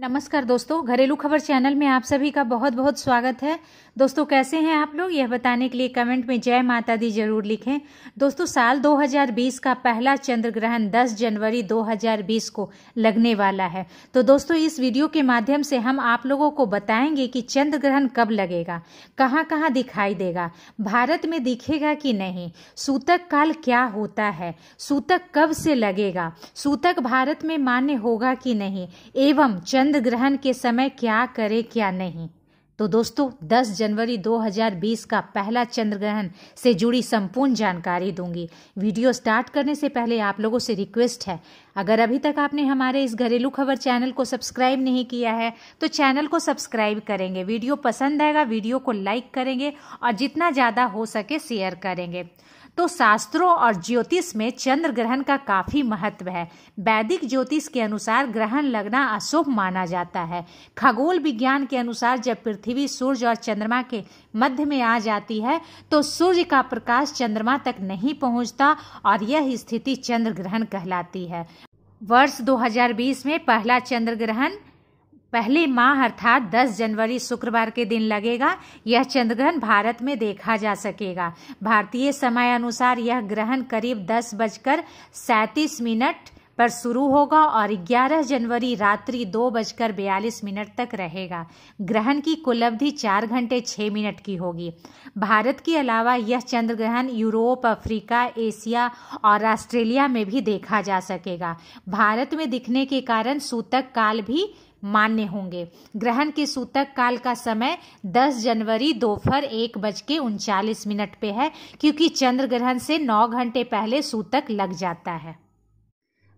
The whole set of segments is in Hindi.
नमस्कार दोस्तों घरेलू खबर चैनल में आप सभी का बहुत बहुत स्वागत है दोस्तों कैसे हैं आप लोग यह बताने के लिए कमेंट में जय माता दी जरूर लिखें दोस्तों साल 2020 का पहला चंद्र ग्रहण 10 जनवरी 2020 को लगने वाला है तो दोस्तों इस वीडियो के माध्यम से हम आप लोगों को बताएंगे कि चंद्र ग्रहण कब लगेगा कहाँ कहाँ दिखाई देगा भारत में दिखेगा कि नहीं सूतक काल क्या होता है सूतक कब से लगेगा सूतक भारत में मान्य होगा कि नहीं एवं चंद्र चंद्र ग्रहण के समय क्या करें क्या नहीं तो दोस्तों 10 जनवरी 2020 का पहला चंद्र ग्रहण से जुड़ी संपूर्ण जानकारी दूंगी वीडियो स्टार्ट करने से पहले आप लोगों से रिक्वेस्ट है अगर अभी तक आपने हमारे इस घरेलू खबर चैनल को सब्सक्राइब नहीं किया है तो चैनल को सब्सक्राइब करेंगे वीडियो पसंद आएगा वीडियो को लाइक करेंगे और जितना ज़्यादा हो सके शेयर करेंगे तो शास्त्रों और ज्योतिष में चंद्र ग्रहण का काफ़ी महत्व है वैदिक ज्योतिष के अनुसार ग्रहण लगना अशुभ माना जाता है खगोल विज्ञान के अनुसार जब पृथ्वी सूर्य और चंद्रमा के मध्य में आ जाती है तो सूर्य का प्रकाश चंद्रमा तक नहीं पहुंचता और यह स्थिति चंद्र ग्रहण कहलाती है वर्ष 2020 में पहला चंद्र ग्रहण पहले माह अर्थात 10 जनवरी शुक्रवार के दिन लगेगा यह चंद्रग्रहण भारत में देखा जा सकेगा भारतीय समय अनुसार यह ग्रहण करीब दस बजकर सैतीस मिनट पर शुरू होगा और 11 जनवरी रात्रि दो बजकर बयालीस मिनट तक रहेगा ग्रहण की कुल अवधि चार घंटे छह मिनट की होगी भारत के अलावा यह चंद्र ग्रहण यूरोप अफ्रीका एशिया और ऑस्ट्रेलिया में भी देखा जा सकेगा भारत में दिखने के कारण सूतक काल भी मान्य होंगे ग्रहण के सूतक काल का समय 10 जनवरी दोपहर एक बज के उनचालीस मिनट पे है क्योंकि चंद्र ग्रहण से 9 घंटे पहले सूतक लग जाता है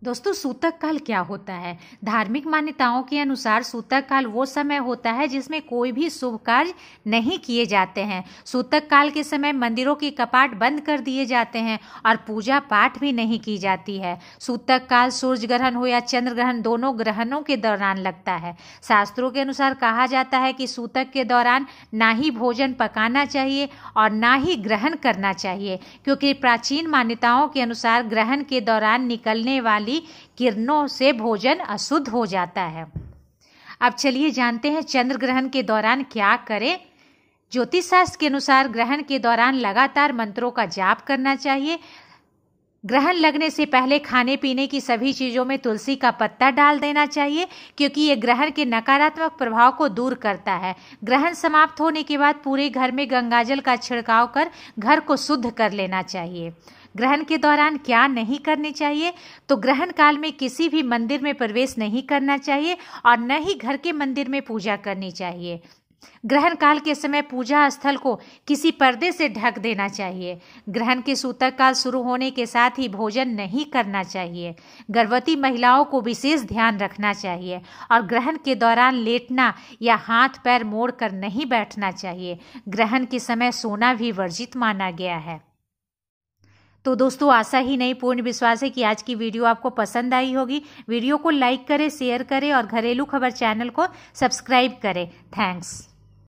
दोस्तों सूतक काल क्या होता है धार्मिक मान्यताओं के अनुसार सूतक काल वो समय होता है जिसमें कोई भी शुभ कार्य नहीं किए जाते हैं सूतक काल के समय मंदिरों के कपाट बंद कर दिए जाते हैं और पूजा पाठ भी नहीं की जाती है सूतक काल सूर्य ग्रहण हो या चंद्र ग्रहण दोनों ग्रहणों के दौरान लगता है शास्त्रों के अनुसार कहा जाता है कि सूतक के दौरान ना ही भोजन पकाना चाहिए और ना ही ग्रहण करना चाहिए क्योंकि प्राचीन मान्यताओं के अनुसार ग्रहण के दौरान निकलने वाले वाली किरणों से भोजन अशुद्ध हो जाता है अब चलिए जानते हैं चंद्र ग्रहण के दौरान क्या करें ज्योतिष शास्त्र के अनुसार ग्रहण के दौरान लगातार मंत्रों का जाप करना चाहिए ग्रहण लगने से पहले खाने पीने की सभी चीज़ों में तुलसी का पत्ता डाल देना चाहिए क्योंकि ये ग्रहण के नकारात्मक प्रभाव को दूर करता है ग्रहण समाप्त होने के बाद पूरे घर में गंगाजल का छिड़काव कर घर को शुद्ध कर लेना चाहिए ग्रहण के दौरान क्या नहीं करनी चाहिए तो ग्रहण काल में किसी भी मंदिर में प्रवेश नहीं करना चाहिए और न ही घर के मंदिर में पूजा करनी चाहिए ग्रहण काल के समय पूजा स्थल को किसी पर्दे से ढक देना चाहिए ग्रहण के सूतक काल शुरू होने के साथ ही भोजन नहीं करना चाहिए गर्भवती महिलाओं को विशेष ध्यान रखना चाहिए और ग्रहण के दौरान लेटना या हाथ पैर मोड़कर नहीं बैठना चाहिए ग्रहण के समय सोना भी वर्जित माना गया है तो दोस्तों आशा ही नहीं पूर्ण विश्वास है कि आज की वीडियो आपको पसंद आई होगी वीडियो को लाइक करें शेयर करें और घरेलू खबर चैनल को सब्सक्राइब करें थैंक्स